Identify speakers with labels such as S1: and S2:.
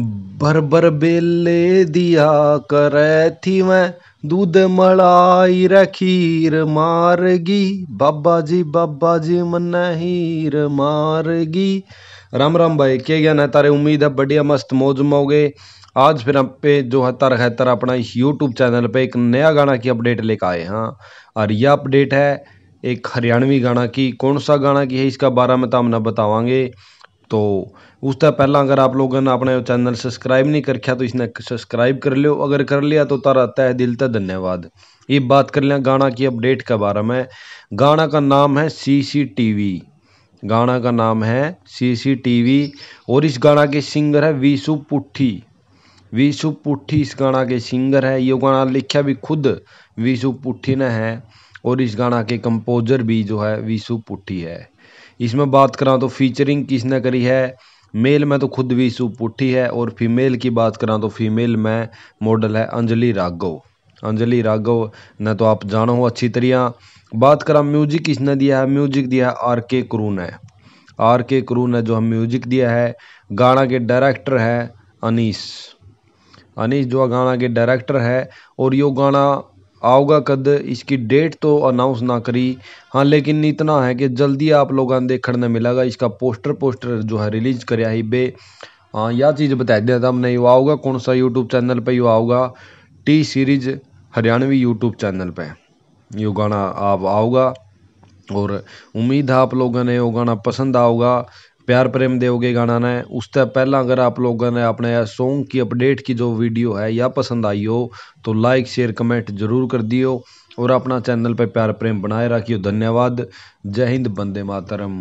S1: बरबर बेले दिया करे थी मैं दूध मलाई रखीर मारगी बाबा जी बाबा जी मन हीर मारगी
S2: राम राम भाई क्या ज्ञान है तारे उम्मीद है बढ़िया मस्त मौज में आज फिर आप पे जो है तर है तर अपना यूट्यूब चैनल पे एक नया गाना की अपडेट लेकर आए हाँ और यह अपडेट है एक हरियाणवी गाना की कौन सा गाना की है इसका बारे में तो हम ना बतावांगे तो उसका पहला अगर आप लोगों ने अपने चैनल सब्सक्राइब नहीं कर तो इसने सब्सक्राइब कर लियो अगर कर लिया तो तारा तय दिल तय धन्यवाद ये बात कर लें गाना की अपडेट के बारे में गाना का नाम है सी सी टी वी गाना का नाम है सी सी टी वी और इस गाना के सिंगर है वीसु पुट्ठी वीसु पुट्ठी इस गाना के सिंगर है ये गाना लिखा भी खुद वीसु पुट्ठी ने है और इस गाना के कंपोजर भी जो है विशु पुट्ठी है इसमें बात करा तो फीचरिंग किसने करी है मेल में तो खुद विशु पुट्ठी है और फीमेल की बात करा तो फीमेल में मॉडल है अंजलि राघव अंजलि राघव ने तो आप जानो हो अच्छी तरह बात करा म्यूजिक किसने दिया है म्यूजिक दिया है आर के क्रू ने आर के क्रू ने जो हम म्यूजिक दिया है गाना के डायरेक्टर है अनीस अनीस जो गाना के डायरेक्टर है और यो गाना आओगा कद इसकी डेट तो अनाउंस ना करी हाँ लेकिन इतना है कि जल्दी आप लोग देखने मिलेगा इसका पोस्टर पोस्टर जो है रिलीज कराया ही बे हाँ यह चीज़ बता दिया था हमने युवा होगा कौन सा यूट्यूब चैनल पर युवा होगा T series Haryanvi YouTube channel पर यो गाना आप आओगा और उम्मीद है आप लोगों ने वो गाना पसंद आओगा प्यार प्रेम दोगे गाना ने उससे पहला अगर आप लोगों ने अपने सॉन्ग की अपडेट की जो वीडियो है या पसंद आई हो तो लाइक शेयर कमेंट जरूर कर दियो और अपना चैनल पर प्यार प्रेम बनाए रखियो धन्यवाद जय हिंद बंदे मातरम